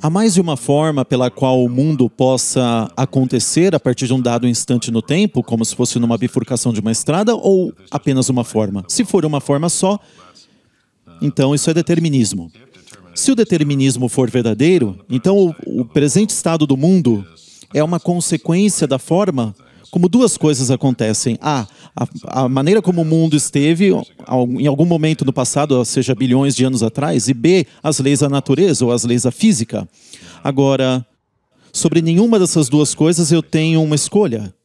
Há mais de uma forma pela qual o mundo possa acontecer a partir de um dado instante no tempo, como se fosse numa bifurcação de uma estrada, ou apenas uma forma? Se for uma forma só, então isso é determinismo. Se o determinismo for verdadeiro, então o, o presente estado do mundo é uma consequência da forma como duas coisas acontecem. a, a, maneira como o mundo esteve em algum momento no passado, ou seja, bilhões de anos atrás, e B, as leis da natureza ou as leis da física. Agora, sobre nenhuma dessas duas coisas eu tenho uma escolha.